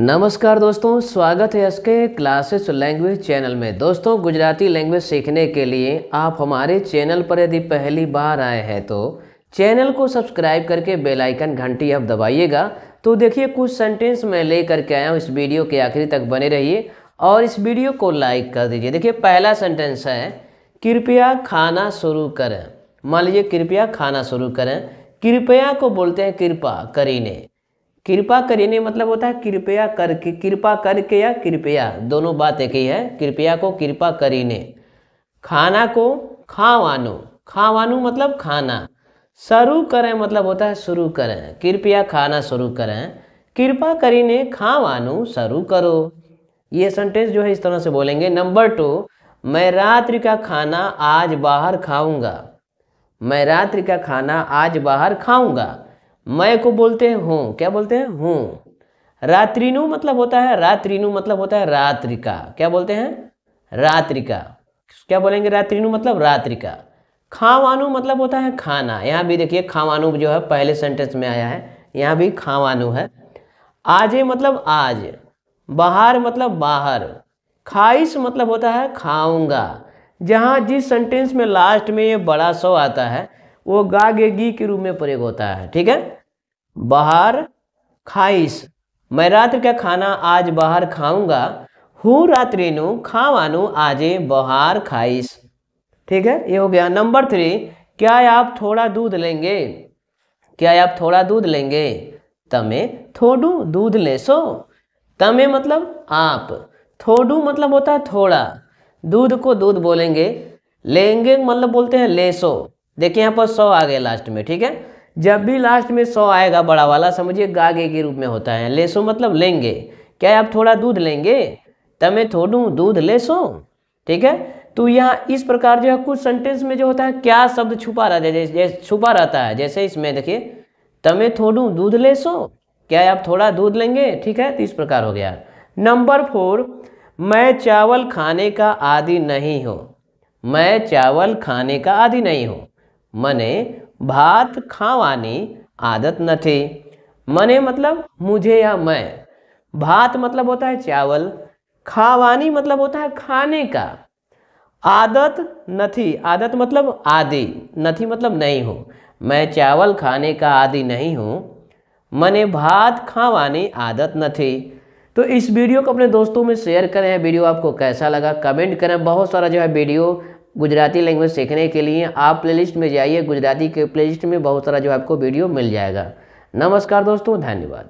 नमस्कार दोस्तों स्वागत है इसके क्लासेस लैंग्वेज चैनल में दोस्तों गुजराती लैंग्वेज सीखने के लिए आप हमारे चैनल पर यदि पहली बार आए हैं तो चैनल को सब्सक्राइब करके बेल आइकन घंटी आप दबाइएगा तो देखिए कुछ सेंटेंस मैं लेकर के आया हूँ इस वीडियो के आखिरी तक बने रहिए और इस वीडियो को लाइक कर दीजिए देखिए पहला सेंटेंस है कृपया खाना शुरू करें मान लीजिए कृपया खाना शुरू करें कृपया को बोलते हैं कृपा करीने कृपा करीने मतलब होता है कृपया करके कृपा करके या कृपया दोनों बात एक ही है कृपया को कृपा करीने खाना को खावानो खावानो मतलब खाना शुरू करें मतलब होता है शुरू करें कृपया खाना शुरू करें कृपा करीने खावानो शुरू करो ये सेंटेंस जो है इस तरह से बोलेंगे नंबर टू मैं रात्रि का खाना आज बाहर खाऊंगा मैं रात्रि का खाना आज बाहर खाऊंगा मैं को बोलते हैं हूँ क्या बोलते हैं हूँ रात्रिनु मतलब होता है रात्रिनु मतलब होता है रात्रि का क्या बोलते हैं रात्रि का क्या बोलेंगे रात्रिनु मतलब रात्रि का खावानु मतलब होता है खाना यहाँ भी देखिए खावानु जो है पहले सेंटेंस में आया है यहाँ भी खावानु है आजे मतलब आज बाहर मतलब बाहर खाइश मतलब होता है खाऊंगा जहाँ जिस सेंटेंस में लास्ट में ये बड़ा सौ आता है वो गागे गी के रूप में प्रयोग होता है ठीक है बाहर खाइस मैं रात्र का खाना आज बाहर खाऊंगा हूँ रात्रिनु खावानु आजे बाहर खाइस ठीक है ये हो गया नंबर थ्री क्या आप थोड़ा दूध लेंगे क्या आप थोड़ा दूध लेंगे तमे थोड़ू दूध ले सो तमे मतलब आप थोड़ू मतलब होता है थोड़ा दूध को दूध बोलेंगे लेंगे मतलब बोलते हैं ले सो देखिए यहाँ पर सौ आ गया लास्ट में ठीक है जब भी लास्ट में सौ आएगा बड़ा वाला समझिए गागे के रूप में होता है लेसो मतलब लेंगे क्या आप थोड़ा दूध लेंगे तमें थोड़ू दूध ले सो ठीक है तो यहाँ इस प्रकार जो है कुछ सेंटेंस में जो होता है क्या शब्द छुपा रहता है जैसे छुपा रहता है जैसे इसमें देखिए तमें थोड़ू दूध ले सो क्या आप थोड़ा दूध लेंगे ठीक है तो इस प्रकार हो गया नंबर फोर मैं चावल खाने का आदि नहीं हूँ मैं चावल खाने का आदि नहीं हूँ मने भात खावानी आदत नहीं मने मतलब मुझे या मैं भात मतलब होता है चावल खावानी मतलब होता है खाने का आदत नहीं आदत मतलब आदि नहीं मतलब नहीं हूँ मैं चावल खाने का आदि नहीं हूँ मने भात खावानी आदत नहीं तो इस वीडियो को अपने दोस्तों में शेयर करें वीडियो आपको कैसा लगा कमेंट करें बहुत सारा जो है वीडियो गुजराती लैंग्वेज सीखने के लिए आप प्लेलिस्ट में जाइए गुजराती के प्लेलिस्ट में बहुत सारा जो आपको वीडियो मिल जाएगा नमस्कार दोस्तों धन्यवाद